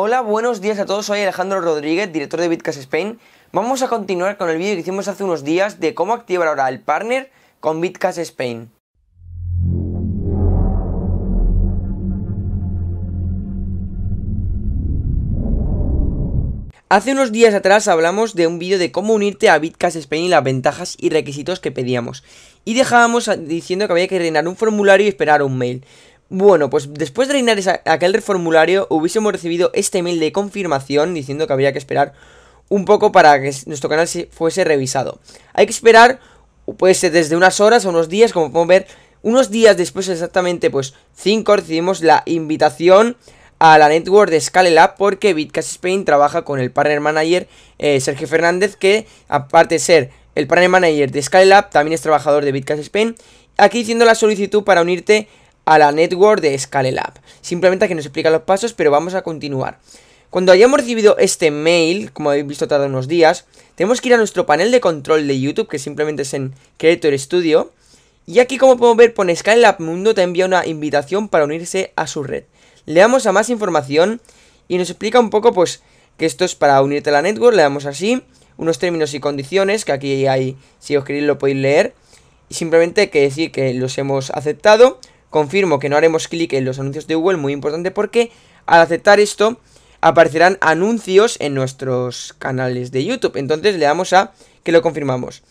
Hola, buenos días a todos, soy Alejandro Rodríguez, director de Bitcas Spain. Vamos a continuar con el vídeo que hicimos hace unos días de cómo activar ahora el partner con Bitcast Spain. Hace unos días atrás hablamos de un vídeo de cómo unirte a Bitcast Spain y las ventajas y requisitos que pedíamos. Y dejábamos diciendo que había que rellenar un formulario y esperar un mail. Bueno, pues después de reinar aquel reformulario hubiésemos recibido este email de confirmación diciendo que habría que esperar un poco para que nuestro canal fuese revisado. Hay que esperar, pues ser desde unas horas o unos días, como podemos ver, unos días después exactamente, pues 5, recibimos la invitación a la network de Scalelab porque Bitcast Spain trabaja con el partner manager eh, Sergio Fernández, que aparte de ser el partner manager de Scalelab, también es trabajador de Bitcast Spain. Aquí diciendo la solicitud para unirte a la network de Scalelab. Simplemente que nos explica los pasos, pero vamos a continuar. Cuando hayamos recibido este mail, como habéis visto tarda unos días, tenemos que ir a nuestro panel de control de YouTube, que simplemente es en Creator Studio. Y aquí como podemos ver pone Scalelab Mundo te envía una invitación para unirse a su red. Le damos a más información y nos explica un poco pues que esto es para unirte a la network, le damos así, unos términos y condiciones que aquí hay, si os queréis lo podéis leer. Y simplemente que decir que los hemos aceptado, Confirmo que no haremos clic en los anuncios de Google, muy importante porque al aceptar esto aparecerán anuncios en nuestros canales de YouTube. Entonces le damos a que lo confirmamos.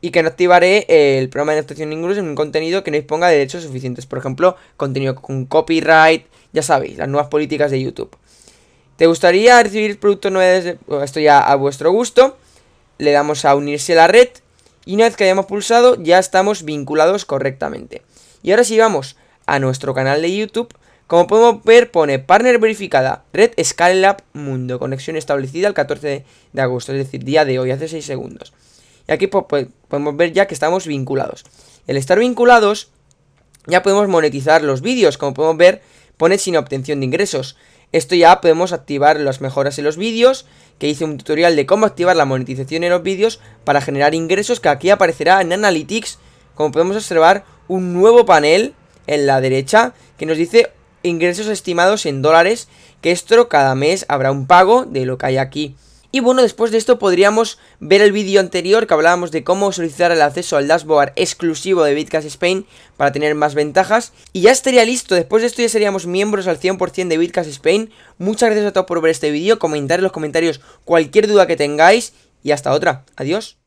Y que no activaré el programa de en inglés en un contenido que no disponga derechos suficientes. Por ejemplo, contenido con copyright, ya sabéis, las nuevas políticas de YouTube. ¿Te gustaría recibir productos nuevos? Esto ya a vuestro gusto. Le damos a unirse a la red. Y una vez que hayamos pulsado, ya estamos vinculados correctamente. Y ahora sí vamos a nuestro canal de YouTube. Como podemos ver, pone partner verificada, red Scalelab Mundo, conexión establecida el 14 de agosto, es decir, día de hoy, hace 6 segundos. Y aquí pues, pues, podemos ver ya que estamos vinculados. El estar vinculados, ya podemos monetizar los vídeos, como podemos ver, pone sin obtención de ingresos. Esto ya podemos activar las mejoras en los vídeos, que hice un tutorial de cómo activar la monetización en los vídeos para generar ingresos, que aquí aparecerá en Analytics, como podemos observar, un nuevo panel en la derecha que nos dice ingresos estimados en dólares, que esto cada mes habrá un pago de lo que hay aquí. Y bueno, después de esto podríamos ver el vídeo anterior que hablábamos de cómo solicitar el acceso al dashboard exclusivo de Bitcash Spain para tener más ventajas. Y ya estaría listo, después de esto ya seríamos miembros al 100% de Bitcash Spain. Muchas gracias a todos por ver este vídeo, comentar en los comentarios cualquier duda que tengáis y hasta otra. Adiós.